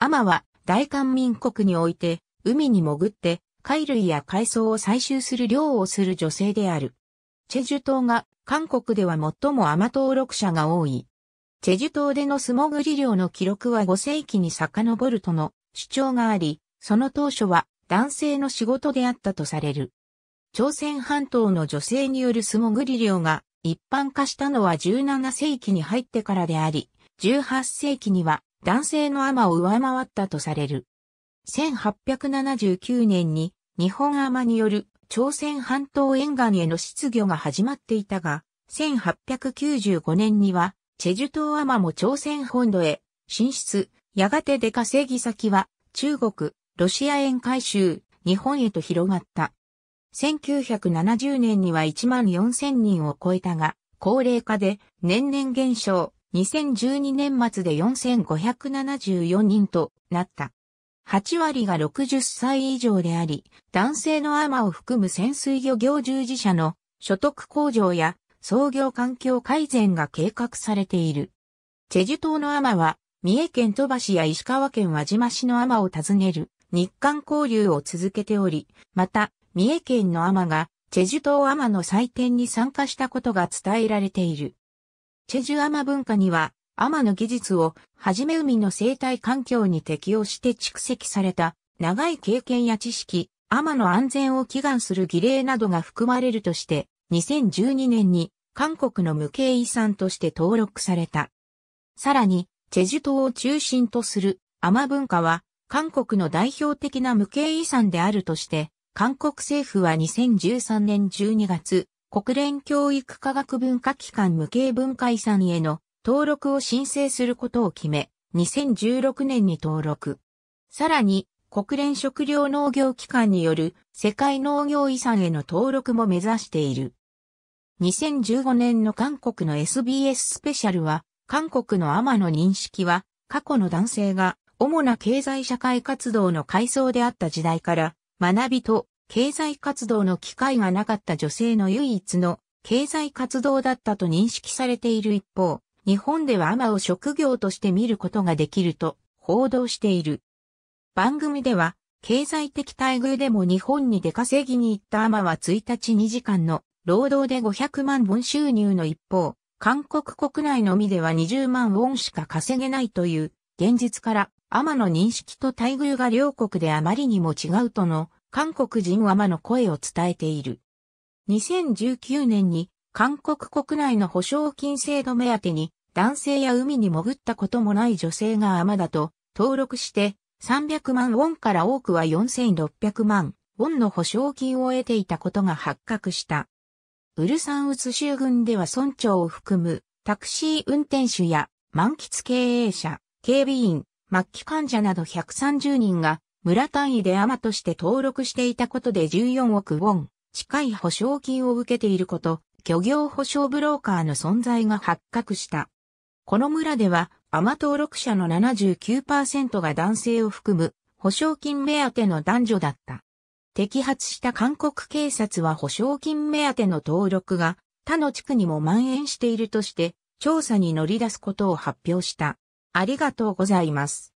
アマは大韓民国において海に潜って貝類や海藻を採集する漁をする女性である。チェジュ島が韓国では最もアマ登録者が多い。チェジュ島での素潜り漁の記録は5世紀に遡るとの主張があり、その当初は男性の仕事であったとされる。朝鮮半島の女性による素潜り漁が一般化したのは17世紀に入ってからであり、18世紀には男性のアマを上回ったとされる。1879年に日本アマによる朝鮮半島沿岸への失業が始まっていたが、1895年にはチェジュ島アマも朝鮮本土へ進出、やがて出稼ぎ先は中国、ロシア沿海州、日本へと広がった。1970年には1万4000人を超えたが、高齢化で年々減少、2012年末で4574人となった。8割が60歳以上であり、男性のアマを含む潜水漁業従事者の所得向上や創業環境改善が計画されている。チェジュ島のアマは、三重県鳥羽市や石川県輪島市のアマを訪ねる日韓交流を続けており、また、三重県のアマがチェジュ島アマの祭典に参加したことが伝えられている。チェジュアマ文化には、アマの技術を、はじめ海の生態環境に適応して蓄積された、長い経験や知識、アマの安全を祈願する儀礼などが含まれるとして、2012年に、韓国の無形遺産として登録された。さらに、チェジュ島を中心とするアマ文化は、韓国の代表的な無形遺産であるとして、韓国政府は2013年12月、国連教育科学文化機関無形文化遺産への登録を申請することを決め、2016年に登録。さらに、国連食糧農業機関による世界農業遺産への登録も目指している。2015年の韓国の SBS スペシャルは、韓国の天の認識は、過去の男性が主な経済社会活動の階層であった時代から、学びと経済活動の機会がなかった女性の唯一の経済活動だったと認識されている一方、日本ではアマを職業として見ることができると報道している。番組では、経済的待遇でも日本に出稼ぎに行ったアマは1日2時間の労働で500万本収入の一方、韓国国内のみでは20万ウォンしか稼げないという現実から、アマの認識と待遇が両国であまりにも違うとの韓国人はまの声を伝えている。2019年に韓国国内の保証金制度目当てに男性や海に潜ったこともない女性がアマだと登録して300万ウォンから多くは4600万ウォンの保証金を得ていたことが発覚した。ウルサンウツ州軍では村長を含むタクシー運転手や満喫経営者、警備員、末期患者など130人が村単位でアマとして登録していたことで14億ウォン、近い保証金を受けていること、漁業保証ブローカーの存在が発覚した。この村では、アマ登録者の79%が男性を含む、保証金目当ての男女だった。摘発した韓国警察は保証金目当ての登録が、他の地区にも蔓延しているとして、調査に乗り出すことを発表した。ありがとうございます。